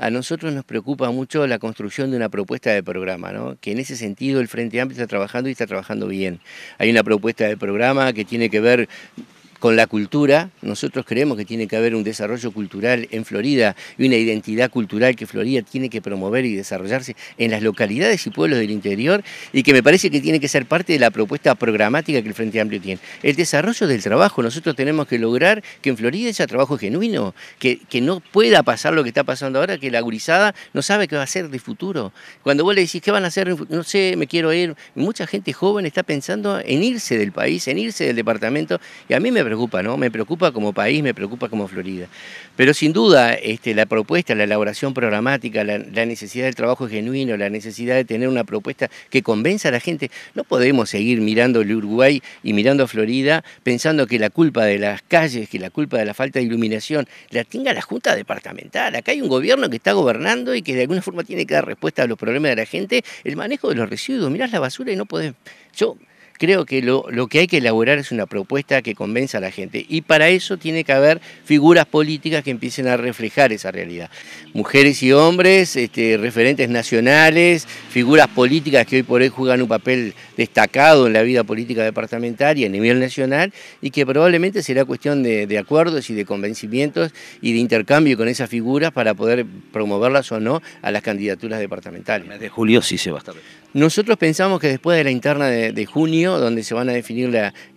a nosotros nos preocupa mucho la construcción de una propuesta de programa, ¿no? que en ese sentido el Frente Amplio está trabajando y está trabajando bien. Hay una propuesta de programa que tiene que ver con la cultura. Nosotros creemos que tiene que haber un desarrollo cultural en Florida y una identidad cultural que Florida tiene que promover y desarrollarse en las localidades y pueblos del interior y que me parece que tiene que ser parte de la propuesta programática que el Frente Amplio tiene. El desarrollo del trabajo, nosotros tenemos que lograr que en Florida haya trabajo genuino, que, que no pueda pasar lo que está pasando ahora, que la gurizada no sabe qué va a hacer de futuro. Cuando vos le decís, ¿qué van a hacer? No sé, me quiero ir. Mucha gente joven está pensando en irse del país, en irse del departamento y a mí me preocupa, ¿no? Me preocupa como país, me preocupa como Florida. Pero sin duda, este, la propuesta, la elaboración programática, la, necesidad del trabajo genuino, la necesidad de tener una propuesta que convenza a la gente. No podemos seguir mirando el Uruguay y mirando a Florida pensando que la culpa de las calles, que la culpa de la falta de iluminación, la tenga la Junta Departamental. Acá hay un gobierno que está gobernando y que de alguna forma tiene que dar respuesta a los problemas de la gente. El manejo de los residuos, mirás la basura y no podés... Yo creo que lo, que hay que elaborar es una propuesta que convenza a la gente y para eso tiene que haber figuras políticas que empiecen a reflejar esa realidad. Mujeres y hombres, este, referentes nacionales, figuras políticas que hoy por hoy juegan un papel destacado en la vida política departamental y a nivel nacional y que probablemente será cuestión de, acuerdos y de convencimientos y de intercambio con esas figuras para poder promoverlas o no a las candidaturas departamentales. de julio sí se va a estar. Nosotros pensamos que después de la interna de, junio, donde se van a definir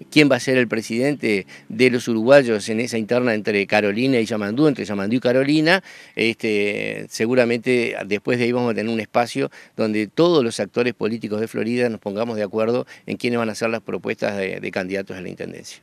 quién va a ser el presidente de los uruguayos en esa interna entre Carolina y Yamandú, entre Yamandú y Carolina, este, seguramente después de ahí vamos a tener un espacio donde todos los actores políticos de Florida nos pongamos de acuerdo en quiénes van a ser las propuestas de candidatos a la Intendencia.